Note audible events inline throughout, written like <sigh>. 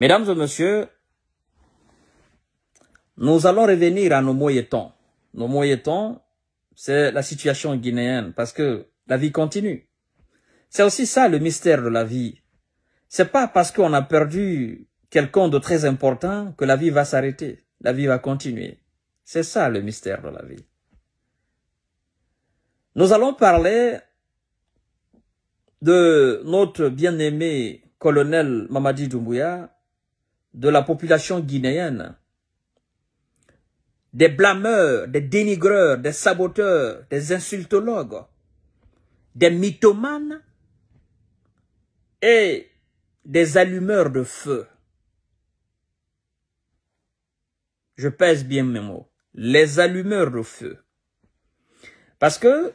Mesdames et messieurs, nous allons revenir à nos moyetons. Nos moyetons, c'est la situation guinéenne parce que la vie continue. C'est aussi ça le mystère de la vie. C'est pas parce qu'on a perdu quelqu'un de très important que la vie va s'arrêter. La vie va continuer. C'est ça le mystère de la vie. Nous allons parler de notre bien-aimé colonel Mamadi Doumbouya de la population guinéenne, des blâmeurs, des dénigreurs, des saboteurs, des insultologues, des mythomanes et des allumeurs de feu. Je pèse bien mes mots. Les allumeurs de feu. Parce que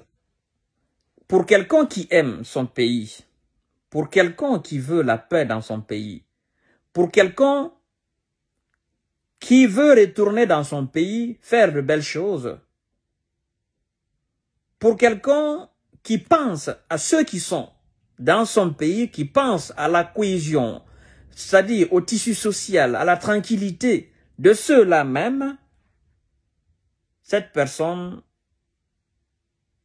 pour quelqu'un qui aime son pays, pour quelqu'un qui veut la paix dans son pays, pour quelqu'un qui veut retourner dans son pays, faire de belles choses, pour quelqu'un qui pense à ceux qui sont dans son pays, qui pense à la cohésion, c'est-à-dire au tissu social, à la tranquillité de ceux-là même, cette personne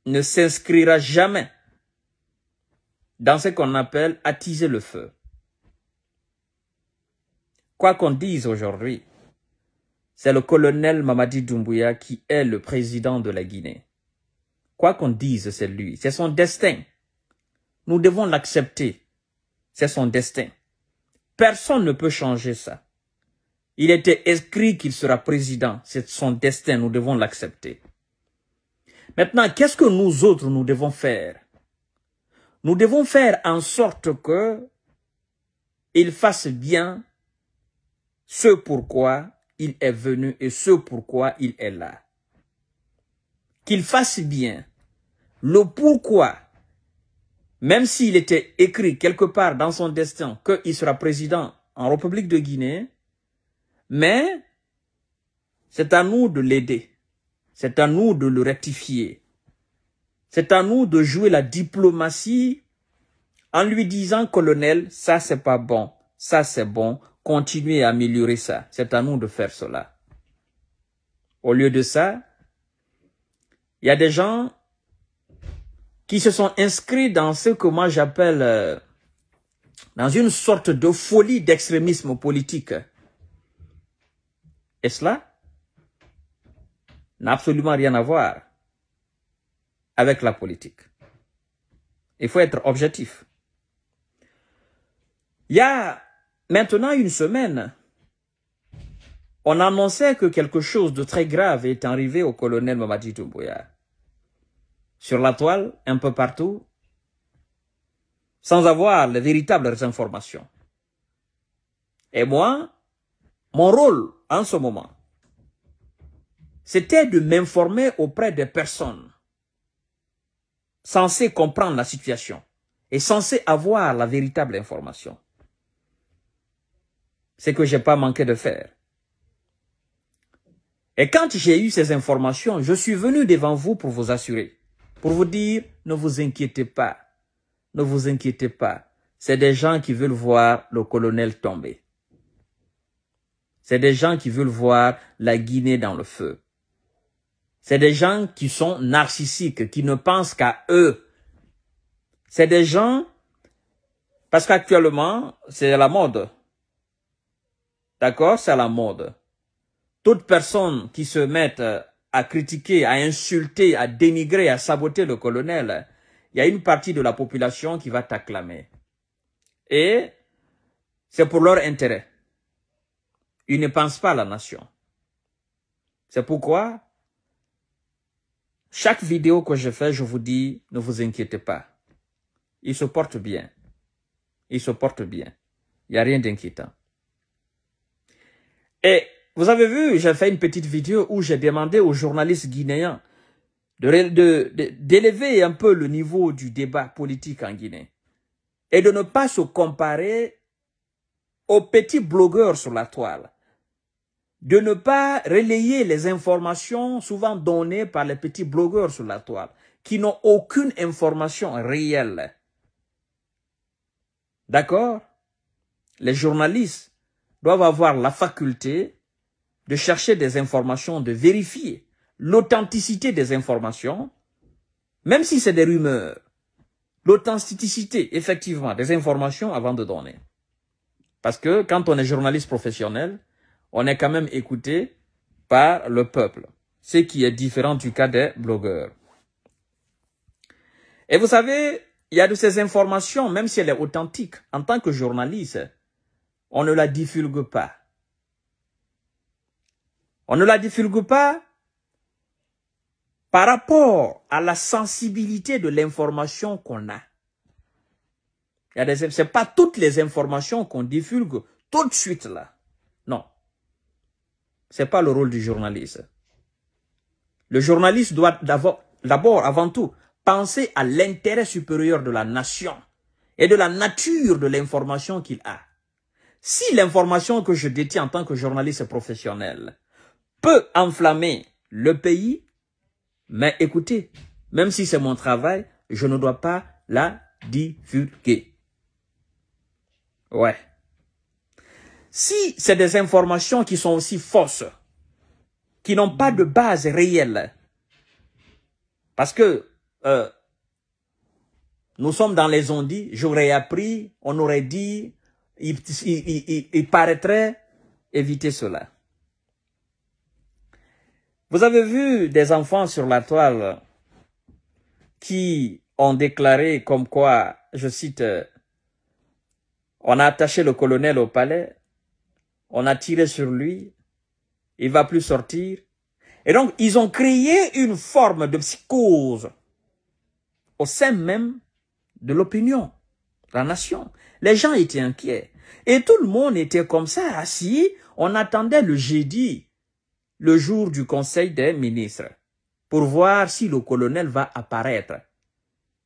ne s'inscrira jamais dans ce qu'on appelle attiser le feu. Quoi qu'on dise aujourd'hui, c'est le colonel Mamadi Doumbouya qui est le président de la Guinée. Quoi qu'on dise, c'est lui. C'est son destin. Nous devons l'accepter. C'est son destin. Personne ne peut changer ça. Il était écrit qu'il sera président. C'est son destin. Nous devons l'accepter. Maintenant, qu'est-ce que nous autres, nous devons faire Nous devons faire en sorte que il fasse bien ce pourquoi il est venu et ce pourquoi il est là. Qu'il fasse bien le pourquoi, même s'il était écrit quelque part dans son destin qu'il sera président en République de Guinée, mais c'est à nous de l'aider, c'est à nous de le rectifier, c'est à nous de jouer la diplomatie en lui disant, colonel, ça c'est pas bon, ça c'est bon, continuer à améliorer ça. C'est à nous de faire cela. Au lieu de ça, il y a des gens qui se sont inscrits dans ce que moi j'appelle euh, dans une sorte de folie d'extrémisme politique. Et cela n'a absolument rien à voir avec la politique. Il faut être objectif. Il y a Maintenant une semaine, on annonçait que quelque chose de très grave est arrivé au colonel Mamadi Doumbouya. Sur la toile, un peu partout, sans avoir les véritables informations. Et moi, mon rôle en ce moment, c'était de m'informer auprès des personnes censées comprendre la situation et censées avoir la véritable information ce que j'ai pas manqué de faire. Et quand j'ai eu ces informations, je suis venu devant vous pour vous assurer, pour vous dire, ne vous inquiétez pas, ne vous inquiétez pas. C'est des gens qui veulent voir le colonel tomber. C'est des gens qui veulent voir la Guinée dans le feu. C'est des gens qui sont narcissiques, qui ne pensent qu'à eux. C'est des gens, parce qu'actuellement, c'est la mode. D'accord C'est à la mode. Toute personne qui se met à critiquer, à insulter, à dénigrer, à saboter le colonel, il y a une partie de la population qui va t'acclamer. Et c'est pour leur intérêt. Ils ne pensent pas à la nation. C'est pourquoi chaque vidéo que je fais, je vous dis, ne vous inquiétez pas. Ils se portent bien. Ils se portent bien. Il n'y a rien d'inquiétant. Et vous avez vu, j'ai fait une petite vidéo où j'ai demandé aux journalistes guinéens d'élever de, un peu le niveau du débat politique en Guinée et de ne pas se comparer aux petits blogueurs sur la toile, de ne pas relayer les informations souvent données par les petits blogueurs sur la toile, qui n'ont aucune information réelle. D'accord Les journalistes doivent avoir la faculté de chercher des informations, de vérifier l'authenticité des informations, même si c'est des rumeurs, l'authenticité effectivement des informations avant de donner. Parce que quand on est journaliste professionnel, on est quand même écouté par le peuple, ce qui est différent du cas des blogueurs. Et vous savez, il y a de ces informations, même si elles sont authentiques, en tant que journaliste, on ne la divulgue pas. On ne la divulgue pas par rapport à la sensibilité de l'information qu'on a. Ce n'est pas toutes les informations qu'on divulgue tout de suite là. Non. Ce n'est pas le rôle du journaliste. Le journaliste doit d'abord, avant tout, penser à l'intérêt supérieur de la nation et de la nature de l'information qu'il a. Si l'information que je détiens en tant que journaliste professionnel peut enflammer le pays, mais écoutez, même si c'est mon travail, je ne dois pas la divulguer. Ouais. Si c'est des informations qui sont aussi fausses, qui n'ont pas de base réelle, parce que euh, nous sommes dans les ondits, j'aurais appris, on aurait dit, il, paraîtrait éviter cela. Vous avez vu des enfants sur la toile qui ont déclaré comme quoi, je cite, on a attaché le colonel au palais, on a tiré sur lui, il va plus sortir. Et donc, ils ont créé une forme de psychose au sein même de l'opinion, la nation. Les gens étaient inquiets. Et tout le monde était comme ça, assis. On attendait le jeudi, le jour du conseil des ministres, pour voir si le colonel va apparaître.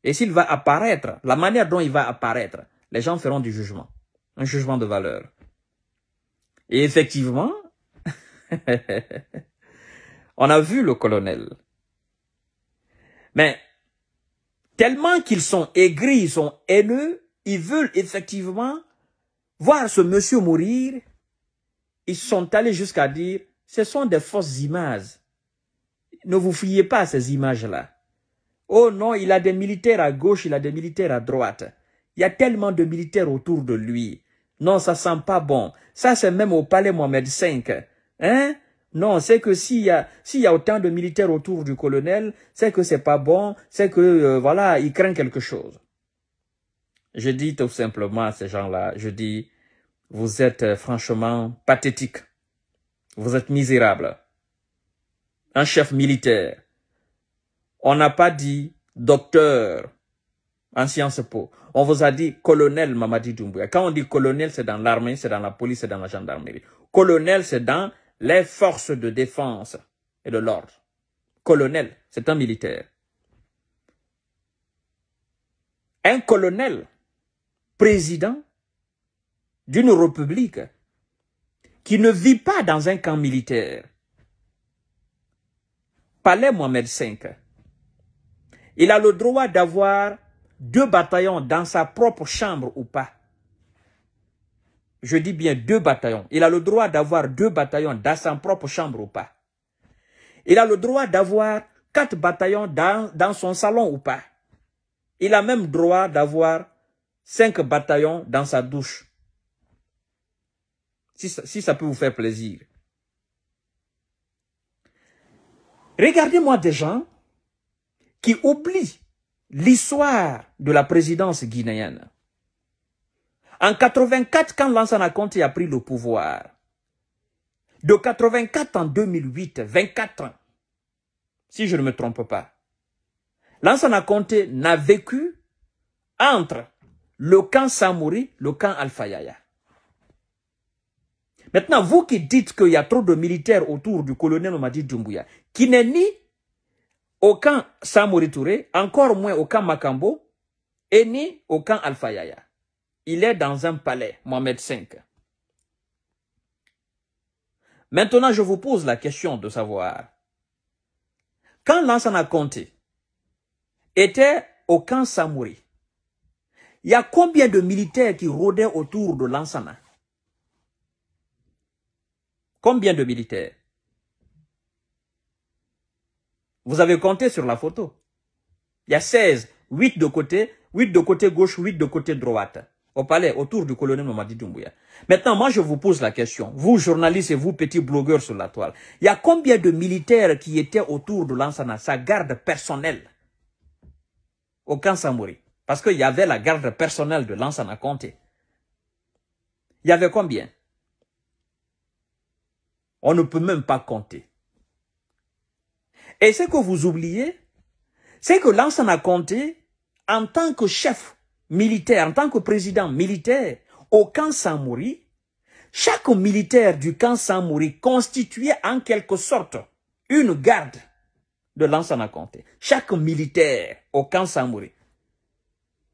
Et s'il va apparaître, la manière dont il va apparaître, les gens feront du jugement. Un jugement de valeur. Et effectivement, <laughs> on a vu le colonel. Mais tellement qu'ils sont aigris, ils sont haineux, ils veulent effectivement voir ce monsieur mourir. Ils sont allés jusqu'à dire, ce sont des fausses images. Ne vous fiez pas à ces images-là. Oh non, il a des militaires à gauche, il a des militaires à droite. Il y a tellement de militaires autour de lui. Non, ça sent pas bon. Ça, c'est même au palais Mohamed V. Hein? Non, c'est que s'il y a s'il y a autant de militaires autour du colonel, c'est que c'est pas bon, c'est que euh, voilà, il craint quelque chose. Je dis tout simplement à ces gens-là, je dis, vous êtes euh, franchement pathétique. Vous êtes misérable. Un chef militaire. On n'a pas dit docteur en Sciences Po. On vous a dit colonel Mamadi Doumbouya. Quand on dit colonel, c'est dans l'armée, c'est dans la police, c'est dans la gendarmerie. Colonel, c'est dans les forces de défense et de l'ordre. Colonel, c'est un militaire. Un colonel, président d'une république qui ne vit pas dans un camp militaire. Palais Mohamed V, il a le droit d'avoir deux bataillons dans sa propre chambre ou pas. Je dis bien deux bataillons. Il a le droit d'avoir deux bataillons dans sa propre chambre ou pas. Il a le droit d'avoir quatre bataillons dans, dans son salon ou pas. Il a même droit d'avoir cinq bataillons dans sa douche. Si ça, peut vous faire plaisir. Regardez-moi des gens qui oublient l'histoire de la présidence guinéenne. En 84, quand Lansana Conte a pris le pouvoir, de 84 en 2008, 24 ans, si je ne me trompe pas, Lansana Conte n'a vécu entre le camp Samouri, le camp Al-Fayaya. Maintenant, vous qui dites qu'il y a trop de militaires autour du colonel Mamadi Doumbouya, qui n'est ni au camp Samouri Touré, encore moins au camp Makambo, et ni au camp Al-Fayaya. Il est dans un palais, Mohamed V. Maintenant, je vous pose la question de savoir, quand a Conté était au camp Samouri, il y a combien de militaires qui rôdaient autour de Lansana Combien de militaires Vous avez compté sur la photo. Il y a 16, 8 de côté, 8 de côté gauche, 8 de côté droite. Au palais, autour du colonel Mamadi Doumbouya. Maintenant, moi, je vous pose la question. Vous, journalistes et vous, petits blogueurs sur la toile. Il y a combien de militaires qui étaient autour de Lansana, sa garde personnelle, Aucun camp mourir. Parce qu'il y avait la garde personnelle de Lansana Conté. Il y avait combien On ne peut même pas compter. Et ce que vous oubliez, c'est que Lansana Conté, en tant que chef militaire, en tant que président militaire au camp Samouri, chaque militaire du camp Samouri constituait en quelque sorte une garde de Lansana Conté. Chaque militaire au camp Samouri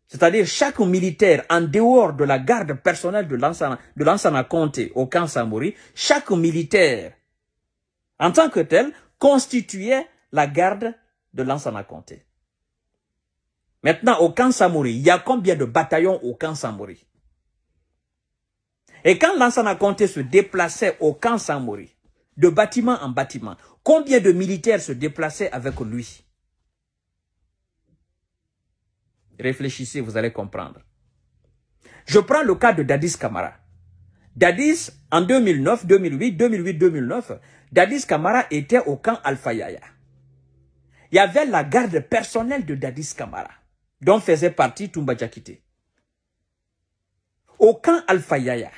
c'est-à-dire chaque militaire en dehors de la garde personnelle de Lansana, de au camp Samori, chaque militaire en tant que tel constituait la garde de Lansana comté Maintenant, au camp Samori, il y a combien de bataillons au camp Samori Et quand Lansana Comté se déplaçait au camp Samori, de bâtiment en bâtiment, combien de militaires se déplaçaient avec lui Réfléchissez, vous allez comprendre. Je prends le cas de Dadis Kamara. Dadis, en 2009, 2008, 2008, 2009, Dadis Kamara était au camp Alpha Yaya. Il y avait la garde personnelle de Dadis Kamara, dont faisait partie Toumba Jakite. Au camp Alpha Yaya,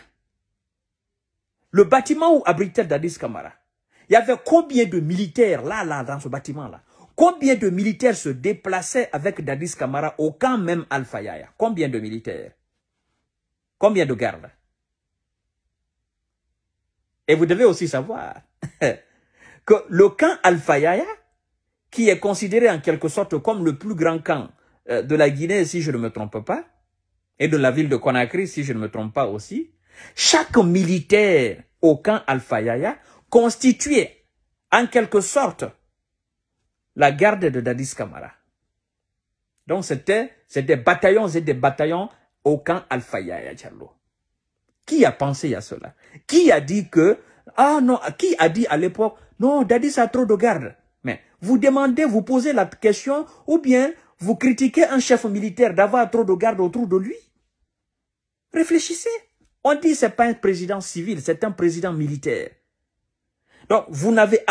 le bâtiment où abritait Dadis Kamara, il y avait combien de militaires là, là, dans ce bâtiment-là Combien de militaires se déplaçaient avec Dadis Kamara au camp même Al-Fayaya Combien de militaires Combien de gardes Et vous devez aussi savoir <laughs> que le camp Al-Fayaya, qui est considéré en quelque sorte comme le plus grand camp euh, de la Guinée, si je ne me trompe pas, et de la ville de Conakry, si je ne me trompe pas aussi, chaque militaire au camp al Yaya constituait en quelque sorte la garde de Dadis Kamara. Donc c'était des bataillons et des bataillons au camp Alpha Yaya Diallo. Qui a pensé à cela Qui a dit que ah non, qui a dit à l'époque non, Dadis a trop de garde Mais vous demandez, vous posez la question ou bien vous critiquez un chef militaire d'avoir trop de garde autour de lui Réfléchissez. On dit que ce n'est pas un président civil, c'est un président militaire. Donc vous n'avez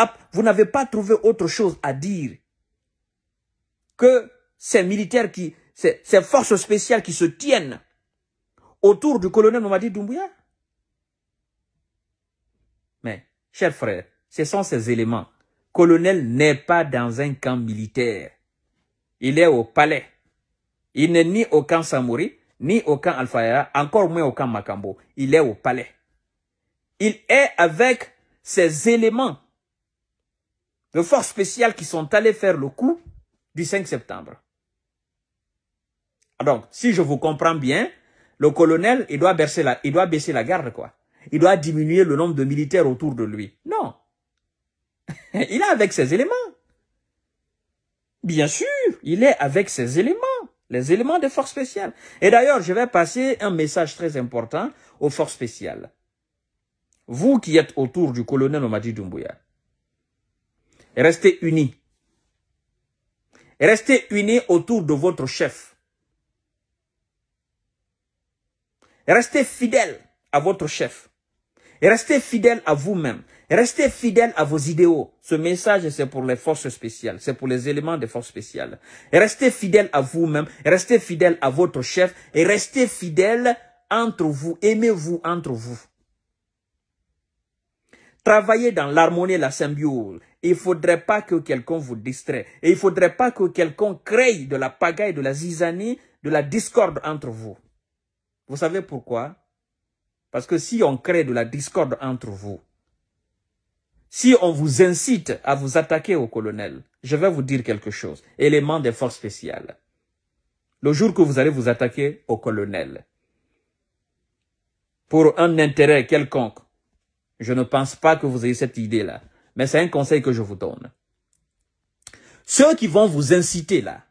pas trouvé autre chose à dire que ces militaires qui, ces, forces spéciales qui se tiennent autour du colonel Mamadi Doumbouya. Mais, chers frères, ce sont ces éléments. Colonel n'est pas dans un camp militaire. Il est au palais. Il n'est ni au camp Samouri, ni au camp Faya, encore moins au camp Makambo. Il est au palais. Il est avec ces éléments de forces spéciales qui sont allés faire le coup du 5 septembre. Ah, donc, si je vous comprends bien, le colonel, il doit, il doit baisser la garde, quoi. Il doit diminuer le nombre de militaires autour de lui. Non. <laughs> il est avec ses éléments. Bien sûr, il est avec ses éléments, les éléments des forces spéciales. Et d'ailleurs, je vais passer un message très important aux forces spéciales. Vous qui êtes autour du colonel Omadi Doumbouya, restez unis. Restez unis autour de votre chef. Restez fidèles à votre chef. Restez fidèles à vous-même. Restez fidèles à vos idéaux. Ce message, c'est pour les forces spéciales. C'est pour les éléments des forces spéciales. Restez fidèles à vous-même. Restez fidèles à votre chef. Et restez fidèles entre vous. Aimez-vous entre vous. Travaillez dans l'harmonie et la symbiose. Il faudrait pas que quelqu'un vous distrait. Et il faudrait pas que quelqu'un crée de la pagaille, de la zizanie, de la discorde entre vous. Vous savez pourquoi? Parce que si on crée de la discorde entre vous, si on vous incite à vous attaquer au colonel, je vais vous dire quelque chose. Élément des forces spéciales. Le jour que vous allez vous attaquer au colonel, pour un intérêt quelconque, je ne pense pas que vous ayez cette idée-là. Mais c'est un conseil que je vous donne. Ceux qui vont vous inciter là,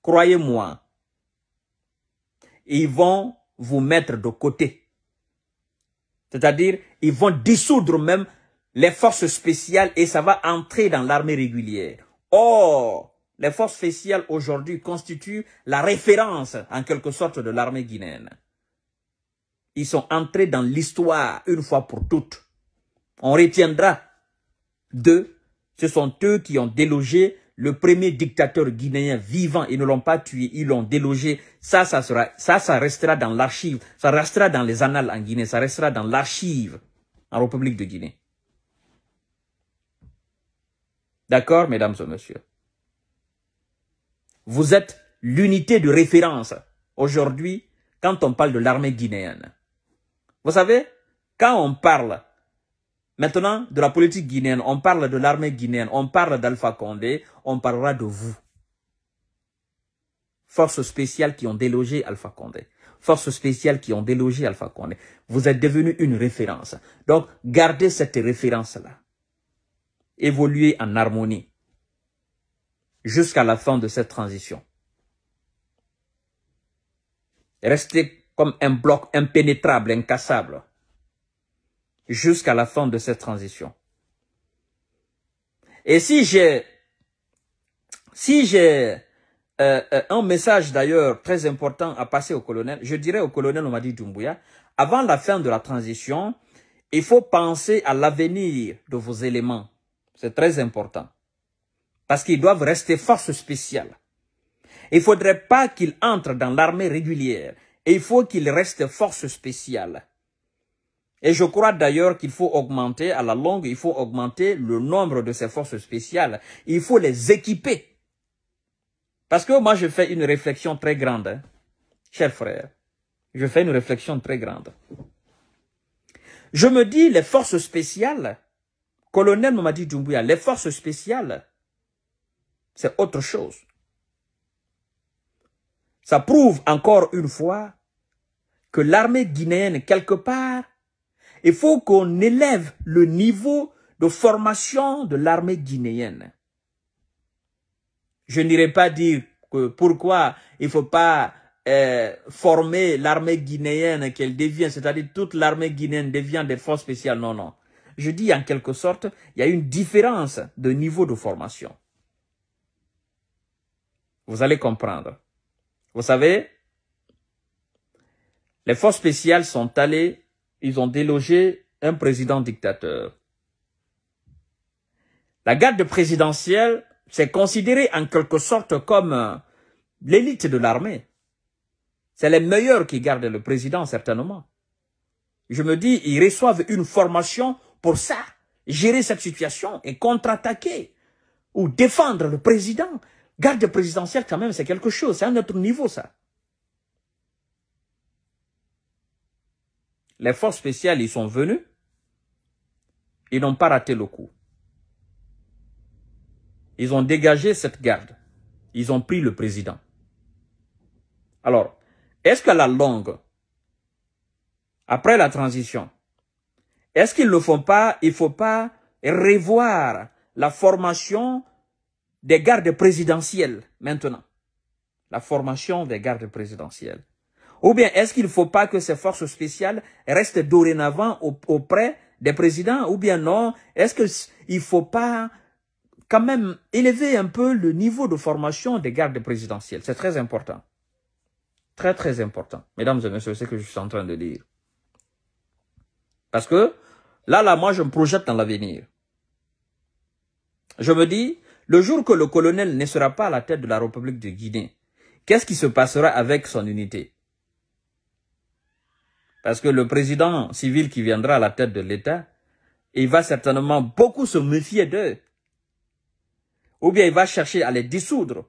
croyez-moi, ils vont vous mettre de côté. C'est-à-dire, ils vont dissoudre même les forces spéciales et ça va entrer dans l'armée régulière. Or, les forces spéciales aujourd'hui constituent la référence, en quelque sorte, de l'armée guinéenne. Ils sont entrés dans l'histoire une fois pour toutes. On retiendra deux, ce sont eux qui ont délogé le premier dictateur guinéen vivant, ils ne l'ont pas tué, ils l'ont délogé. Ça, ça sera, ça, ça restera dans l'archive. Ça restera dans les annales en Guinée. Ça restera dans l'archive en République de Guinée. D'accord, mesdames et messieurs? Vous êtes l'unité de référence aujourd'hui quand on parle de l'armée guinéenne. Vous savez, quand on parle Maintenant, de la politique guinéenne, on parle de l'armée guinéenne, on parle d'Alpha Condé, on parlera de vous. Forces spéciales qui ont délogé Alpha Condé. Forces spéciales qui ont délogé Alpha Condé. Vous êtes devenu une référence. Donc, gardez cette référence-là. Évoluez en harmonie jusqu'à la fin de cette transition. Restez comme un bloc impénétrable, incassable jusqu'à la fin de cette transition. Et si j'ai, si j'ai euh, euh, un message d'ailleurs très important à passer au colonel, je dirais au colonel Omadi Dumbuya, avant la fin de la transition, il faut penser à l'avenir de vos éléments. C'est très important. Parce qu'ils doivent rester force spéciale. Il faudrait pas qu'ils entrent dans l'armée régulière. Et il faut qu'ils restent force spéciale. Et je crois d'ailleurs qu'il faut augmenter, à la longue, il faut augmenter le nombre de ces forces spéciales. Il faut les équiper. Parce que moi, je fais une réflexion très grande, hein, cher frère. Je fais une réflexion très grande. Je me dis, les forces spéciales, colonel dit Doumbouya, les forces spéciales, c'est autre chose. Ça prouve encore une fois que l'armée guinéenne, quelque part, il faut qu'on élève le niveau de formation de l'armée guinéenne. Je n'irai pas dire que pourquoi il faut pas euh, former l'armée guinéenne qu'elle devient, c'est-à-dire toute l'armée guinéenne devient des forces spéciales. Non, non. Je dis en quelque sorte, il y a une différence de niveau de formation. Vous allez comprendre. Vous savez, les forces spéciales sont allées ils ont délogé un président dictateur. La garde présidentielle s'est considérée en quelque sorte comme euh, l'élite de l'armée. C'est les meilleurs qui gardent le président, certainement. Je me dis, ils reçoivent une formation pour ça, gérer cette situation et contre-attaquer ou défendre le président. Garde présidentielle, quand même, c'est quelque chose, c'est un autre niveau, ça. les forces spéciales, ils sont venus. Ils n'ont pas raté le coup. Ils ont dégagé cette garde. Ils ont pris le président. Alors, est-ce que la longue, après la transition, est-ce qu'ils ne font pas, il faut pas revoir la formation des gardes présidentielles maintenant? La formation des gardes présidentielles. Ou bien est-ce qu'il ne faut pas que ces forces spéciales restent dorénavant auprès des présidents Ou bien non, est-ce qu'il ne faut pas quand même élever un peu le niveau de formation des gardes présidentielles C'est très important. Très, très important. Mesdames et messieurs, c'est ce que je suis en train de dire. Parce que là, là, moi, je me projette dans l'avenir. Je me dis, le jour que le colonel ne sera pas à la tête de la République de Guinée, qu'est-ce qui se passera avec son unité parce que le président civil qui viendra à la tête de l'État, il va certainement beaucoup se méfier d'eux. Ou bien il va chercher à les dissoudre.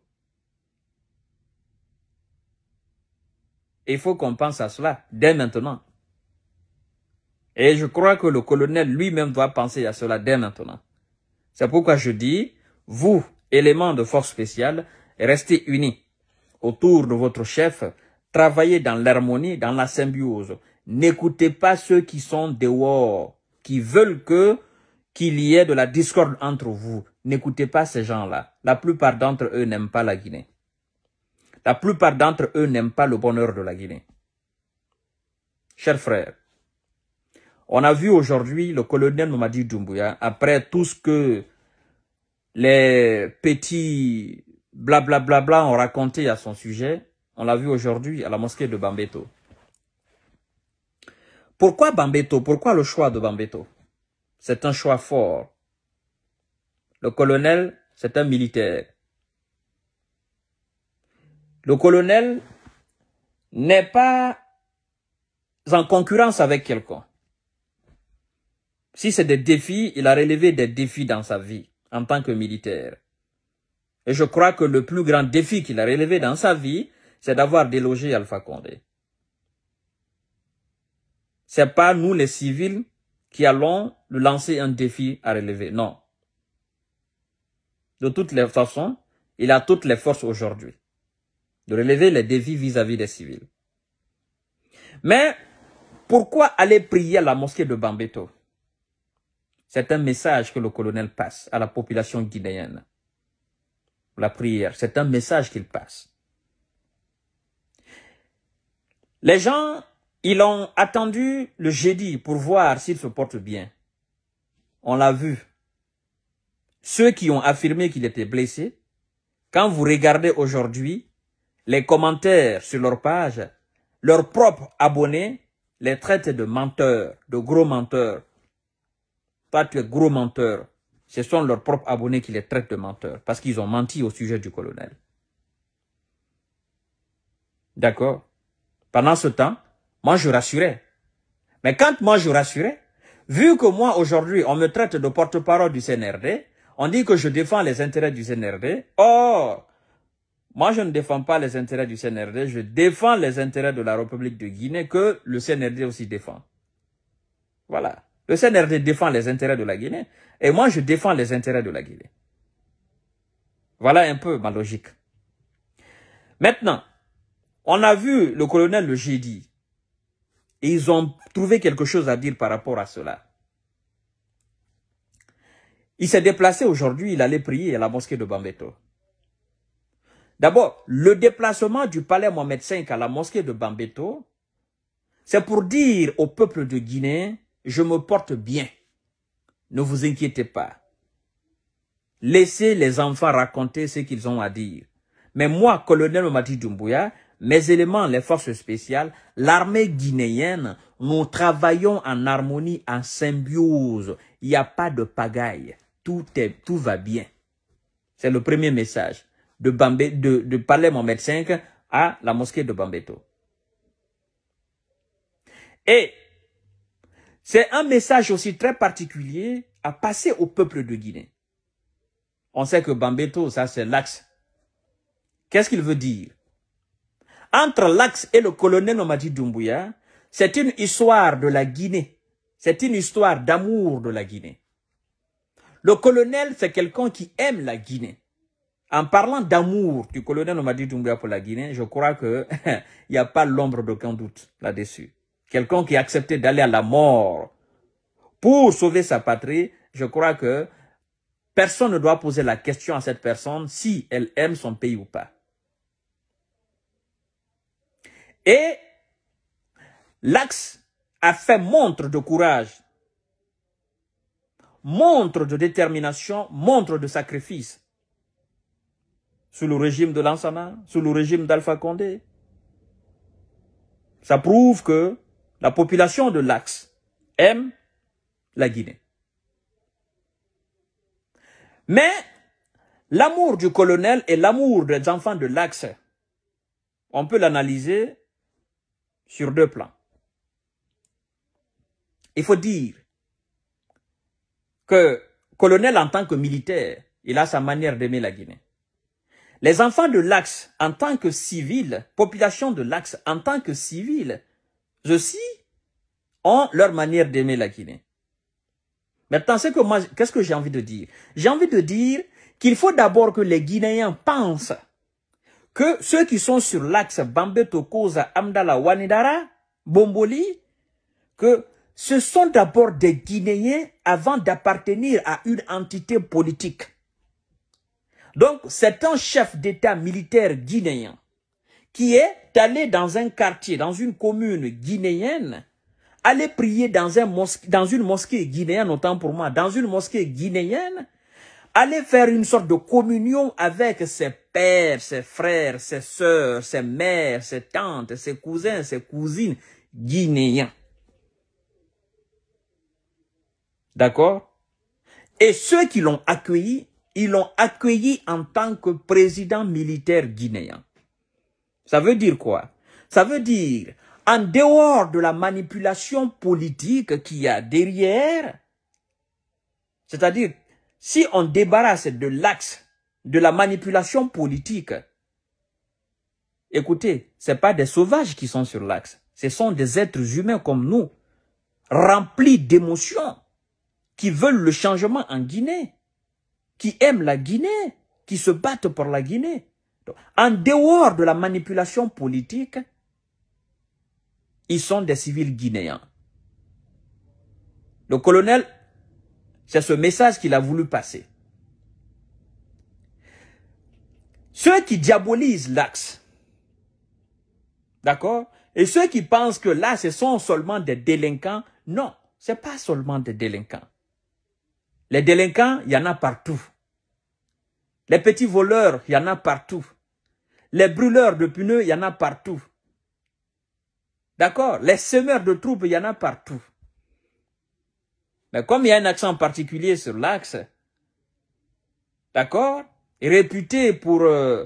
Il faut qu'on pense à cela dès maintenant. Et je crois que le colonel lui-même doit penser à cela dès maintenant. C'est pourquoi je dis, vous, éléments de force spéciale, restez unis autour de votre chef, travaillez dans l'harmonie, dans la symbiose, N'écoutez pas ceux qui sont dehors, qui veulent que qu'il y ait de la discorde entre vous. N'écoutez pas ces gens-là. La plupart d'entre eux n'aiment pas la Guinée. La plupart d'entre eux n'aiment pas le bonheur de la Guinée. Chers frères, on a vu aujourd'hui le colonel Mamadi Doumbouya, après tout ce que les petits blablabla ont raconté à son sujet, on l'a vu aujourd'hui à la mosquée de Bambeto. Pourquoi Bambeto Pourquoi le choix de Bambeto C'est un choix fort. Le colonel, c'est un militaire. Le colonel n'est pas en concurrence avec quelqu'un. Si c'est des défis, il a relevé des défis dans sa vie en tant que militaire. Et je crois que le plus grand défi qu'il a relevé dans sa vie, c'est d'avoir délogé Alpha Condé. C'est pas nous les civils qui allons lui lancer un défi à relever. Non. De toutes les façons, il a toutes les forces aujourd'hui de relever les défis vis-à-vis -vis des civils. Mais pourquoi aller prier à la mosquée de Bambeto C'est un message que le colonel passe à la population guinéenne. La prière, c'est un message qu'il passe. Les gens ils ont attendu le jeudi pour voir s'il se porte bien. On l'a vu. Ceux qui ont affirmé qu'il était blessé, quand vous regardez aujourd'hui les commentaires sur leur page, leurs propres abonnés les traitent de menteurs, de gros menteurs. Pas de gros menteurs. Ce sont leurs propres abonnés qui les traitent de menteurs parce qu'ils ont menti au sujet du colonel. D'accord Pendant ce temps, moi, je rassurais. Mais quand moi, je rassurais, vu que moi, aujourd'hui, on me traite de porte-parole du CNRD, on dit que je défends les intérêts du CNRD. Or, moi, je ne défends pas les intérêts du CNRD, je défends les intérêts de la République de Guinée que le CNRD aussi défend. Voilà. Le CNRD défend les intérêts de la Guinée et moi, je défends les intérêts de la Guinée. Voilà un peu ma logique. Maintenant, on a vu le colonel le jeudi et ils ont trouvé quelque chose à dire par rapport à cela. Il s'est déplacé aujourd'hui, il allait prier à la mosquée de Bambeto. D'abord, le déplacement du palais Mohamed V à la mosquée de Bambeto, c'est pour dire au peuple de Guinée, je me porte bien. Ne vous inquiétez pas. Laissez les enfants raconter ce qu'ils ont à dire. Mais moi, colonel Mamadi Doumbouya, mes éléments, les forces spéciales, l'armée guinéenne, nous travaillons en harmonie, en symbiose. Il n'y a pas de pagaille. Tout, est, tout va bien. C'est le premier message de, Bambé, de, de à la mosquée de Bambeto. Et c'est un message aussi très particulier à passer au peuple de Guinée. On sait que Bambeto, ça c'est l'axe. Qu'est-ce qu'il veut dire entre l'Axe et le colonel Nomadi Doumbouya, c'est une histoire de la Guinée. C'est une histoire d'amour de la Guinée. Le colonel, c'est quelqu'un qui aime la Guinée. En parlant d'amour du colonel Nomadi Doumbouya pour la Guinée, je crois que <laughs> il n'y a pas l'ombre d'aucun doute là-dessus. Quelqu'un qui a accepté d'aller à la mort pour sauver sa patrie, je crois que personne ne doit poser la question à cette personne si elle aime son pays ou pas. Et l'axe a fait montre de courage, montre de détermination, montre de sacrifice. Sous le régime de Lansana, sous le régime d'Alpha Condé. Ça prouve que la population de l'Axe aime la Guinée. Mais l'amour du colonel et l'amour des enfants de l'Axe, on peut l'analyser sur deux plans. Il faut dire que colonel en tant que militaire, il a sa manière d'aimer la Guinée. Les enfants de l'Axe en tant que civils, population de l'Axe en tant que civils, aussi ont leur manière d'aimer la Guinée. Maintenant, c'est que moi, qu'est-ce que j'ai envie de dire J'ai envie de dire qu'il faut d'abord que les Guinéens pensent que ceux qui sont sur l'axe Bambé Tokoza, Amdala, Wanidara, Bomboli, que ce sont d'abord des Guinéens avant d'appartenir à une entité politique. Donc, c'est un chef d'État militaire guinéen qui est allé dans un quartier, dans une commune guinéenne, aller prier dans, dans une mosquée guinéenne, autant pour moi, dans une mosquée guinéenne, aller faire une sorte de communion avec ses pères, ses frères, ses sœurs, ses mères, ses tantes, ses cousins, ses cousines guinéens. D'accord Et ceux qui l'ont accueilli, ils l'ont accueilli en tant que président militaire guinéen. Ça veut dire quoi Ça veut dire, en dehors de la manipulation politique qu'il y a derrière, c'est-à-dire, si on débarrasse de l'axe de la manipulation politique. Écoutez, ce pas des sauvages qui sont sur l'axe. Ce sont des êtres humains comme nous, remplis d'émotions, qui veulent le changement en Guinée, qui aiment la Guinée, qui se battent pour la Guinée. en dehors de la manipulation politique, ils sont des civils guinéens. Le colonel, c'est ce message qu'il a voulu passer. Ceux qui diabolisent l'axe, d'accord Et ceux qui pensent que là, ce sont seulement des délinquants, non, ce n'est pas seulement des délinquants. Les délinquants, il y en a partout. Les petits voleurs, il y en a partout. Les brûleurs de pneus, il y en a partout. D'accord Les semeurs de troubles, il y en a partout. Mais comme il y a un accent particulier sur l'axe, d'accord réputé pour euh,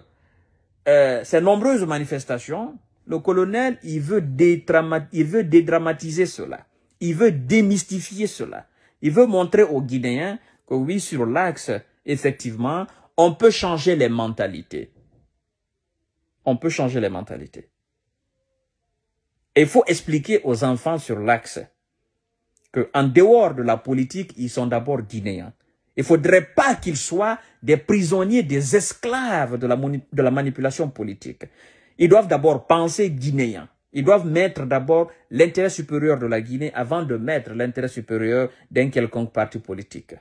euh, ses nombreuses manifestations, le colonel, il veut, veut dédramatiser cela. Il veut démystifier cela. Il veut montrer aux Guinéens que oui, sur l'axe, effectivement, on peut changer les mentalités. On peut changer les mentalités. Il faut expliquer aux enfants sur l'axe que en dehors de la politique, ils sont d'abord guinéens. Il ne faudrait pas qu'ils soient des prisonniers, des esclaves de la, de la manipulation politique. Ils doivent d'abord penser guinéens. Ils doivent mettre d'abord l'intérêt supérieur de la Guinée avant de mettre l'intérêt supérieur d'un quelconque parti politique.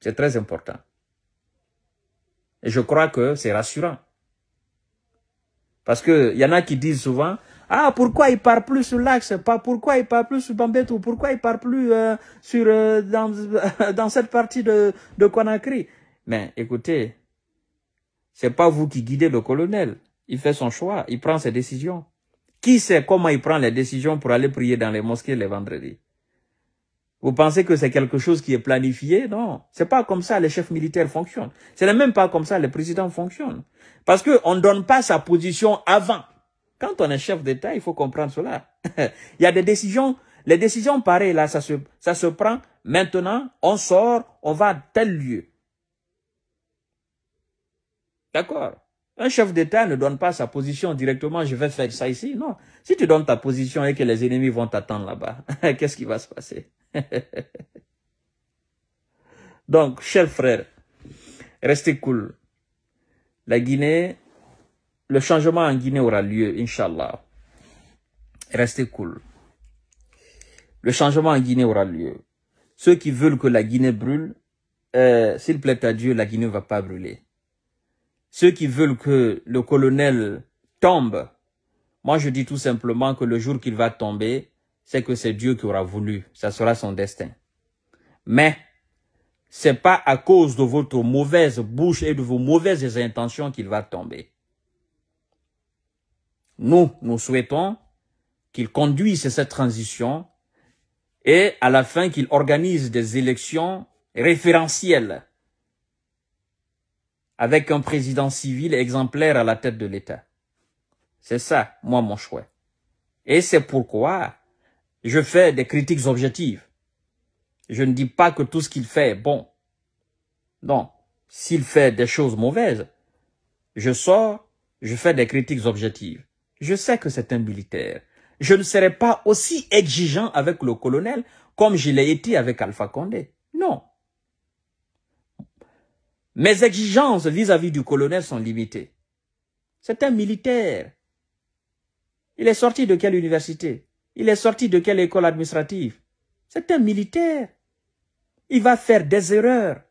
C'est très important. Et je crois que c'est rassurant. Parce qu'il y en a qui disent souvent, ah, pourquoi il part plus sur l'axe Pas pourquoi il part plus sur Bambetou Pourquoi il part plus euh, sur euh, dans, <laughs> dans cette partie de, de Conakry Mais écoutez, c'est pas vous qui guidez le colonel. Il fait son choix, il prend ses décisions. Qui sait comment il prend les décisions pour aller prier dans les mosquées les vendredis Vous pensez que c'est quelque chose qui est planifié Non, c'est pas comme ça les chefs militaires fonctionnent. C'est même pas comme ça les présidents fonctionnent. Parce que on donne pas sa position avant. Quand on est chef d'État, il faut comprendre cela. <laughs> il y a des décisions, les décisions pareilles, là, ça se, ça se prend maintenant, on sort, on va à tel lieu. D'accord Un chef d'État ne donne pas sa position directement, je vais faire ça ici. Non. Si tu donnes ta position et que les ennemis vont t'attendre là-bas, <laughs> qu'est-ce qui va se passer <laughs> Donc, chers frères, restez cool. La Guinée le changement en Guinée aura lieu, Inch'Allah. Restez cool. Le changement en Guinée aura lieu. Ceux qui veulent que la Guinée brûle, euh, s'il plaît à Dieu, la Guinée ne va pas brûler. Ceux qui veulent que le colonel tombe, moi je dis tout simplement que le jour qu'il va tomber, c'est que c'est Dieu qui aura voulu. Ça sera son destin. Mais, c'est pas à cause de votre mauvaise bouche et de vos mauvaises intentions qu'il va tomber. Nous, nous souhaitons qu'il conduise cette transition et à la fin qu'il organise des élections référentielles avec un président civil exemplaire à la tête de l'État. C'est ça, moi, mon choix. Et c'est pourquoi je fais des critiques objectives. Je ne dis pas que tout ce qu'il fait est bon. Non, s'il fait des choses mauvaises, je sors, je fais des critiques objectives. Je sais que c'est un militaire. Je ne serai pas aussi exigeant avec le colonel comme je l'ai été avec Alpha Condé. Non. Mes exigences vis-à-vis -vis du colonel sont limitées. C'est un militaire. Il est sorti de quelle université Il est sorti de quelle école administrative C'est un militaire. Il va faire des erreurs.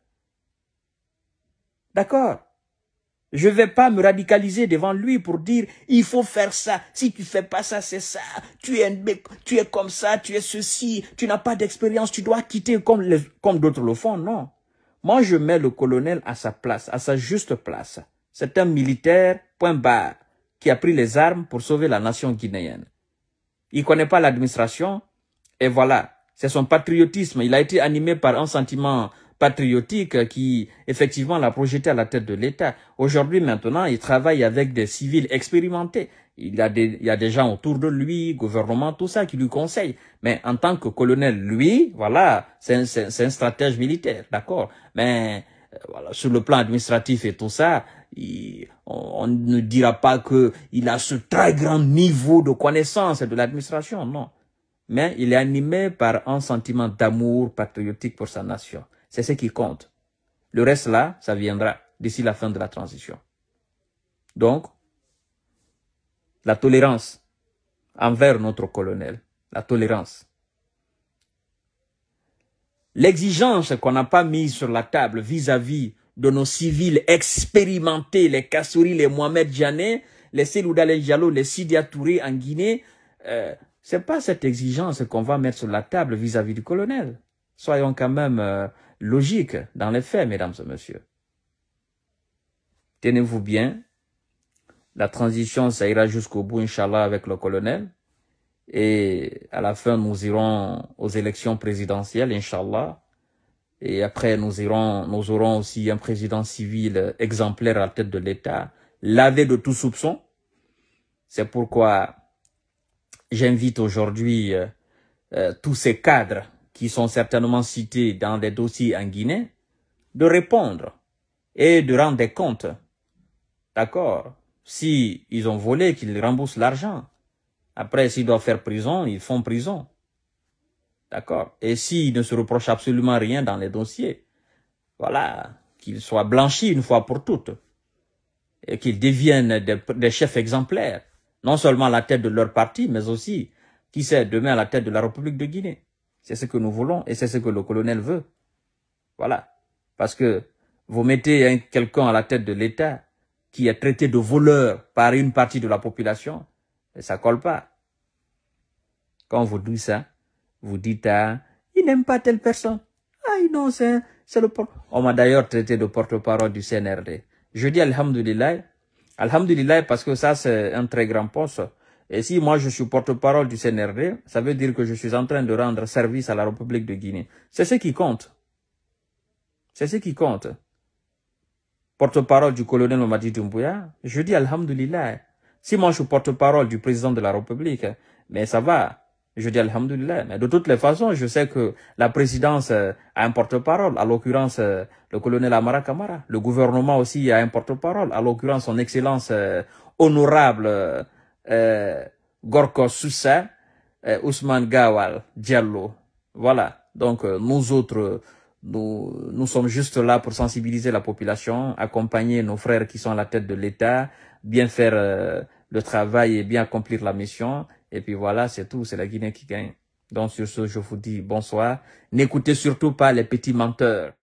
D'accord je ne vais pas me radicaliser devant lui pour dire il faut faire ça. Si tu fais pas ça, c'est ça. Tu es, tu es comme ça, tu es ceci, tu n'as pas d'expérience, tu dois quitter comme, comme d'autres le font. Non. Moi, je mets le colonel à sa place, à sa juste place. C'est un militaire, point barre, qui a pris les armes pour sauver la nation guinéenne. Il connaît pas l'administration, et voilà. C'est son patriotisme. Il a été animé par un sentiment patriotique qui effectivement l'a projeté à la tête de l'État. Aujourd'hui maintenant, il travaille avec des civils expérimentés. Il y, a des, il y a des gens autour de lui, gouvernement, tout ça, qui lui conseillent. Mais en tant que colonel, lui, voilà, c'est un, un, stratège militaire, d'accord. Mais euh, voilà, sur le plan administratif et tout ça, on, ne dira pas que il a ce très grand niveau de connaissance de l'administration, non. Mais il est animé par un sentiment d'amour patriotique pour sa nation. C'est ce qui compte. Le reste là, ça viendra d'ici la fin de la transition. Donc, la tolérance envers notre colonel, la tolérance. L'exigence qu'on n'a pas mise sur la table vis-à-vis de nos civils expérimentés, les Kassouri, les Mohamed Janet, les Seloudalé Jalo, les Sidia en Guinée, euh, c'est pas cette exigence qu'on va mettre sur la table vis-à-vis du colonel. Soyons quand même euh, logique dans les faits, mesdames et messieurs. Tenez-vous bien. La transition, ça ira jusqu'au bout, Inch'Allah, avec le colonel. Et à la fin, nous irons aux élections présidentielles, Inch'Allah. Et après, nous irons, nous aurons aussi un président civil exemplaire à la tête de l'État, lavé de tout soupçon. C'est pourquoi j'invite aujourd'hui euh, tous ces cadres qui sont certainement cités dans des dossiers en Guinée, de répondre et de rendre des comptes. D'accord Si ils ont volé, qu'ils remboursent l'argent. Après, s'ils doivent faire prison, ils font prison. D'accord Et s'ils ne se reprochent absolument rien dans les dossiers, voilà, qu'ils soient blanchis une fois pour toutes. Et qu'ils deviennent des, des chefs exemplaires. Non seulement à la tête de leur parti, mais aussi, qui sait, demain à la tête de la République de Guinée. C'est ce que nous voulons et c'est ce que le colonel veut. Voilà. Parce que vous mettez quelqu'un à la tête de l'État qui est traité de voleur par une partie de la population, et ça colle pas. Quand vous dites ça, vous dites ah, il n'aime pas telle personne. Ah non, c'est le porte. On m'a d'ailleurs traité de porte-parole du CNRD. Je dis alhamdulillah, alhamdulillah parce que ça c'est un très grand poste. Et si moi je suis porte-parole du CNRD, ça veut dire que je suis en train de rendre service à la République de Guinée. C'est ce qui compte. C'est ce qui compte. Porte-parole du colonel Omadi Doumbouya, je dis Alhamdulillah. Si moi je suis porte-parole du président de la République, mais ça va. Je dis Alhamdulillah. Mais de toutes les façons, je sais que la présidence euh, a un porte-parole, à l'occurrence euh, le colonel Amara Kamara. Le gouvernement aussi a un porte-parole, à l'occurrence son excellence euh, honorable euh, Gorko Susa, euh, Ousmane Gawal, Diallo. Voilà. Donc, euh, nous autres, nous, nous sommes juste là pour sensibiliser la population, accompagner nos frères qui sont à la tête de l'État, bien faire le travail et bien accomplir la mission. Et puis voilà, c'est tout, c'est la Guinée qui gagne. Donc sur ce, je vous dis bonsoir. N'écoutez surtout pas les petits menteurs.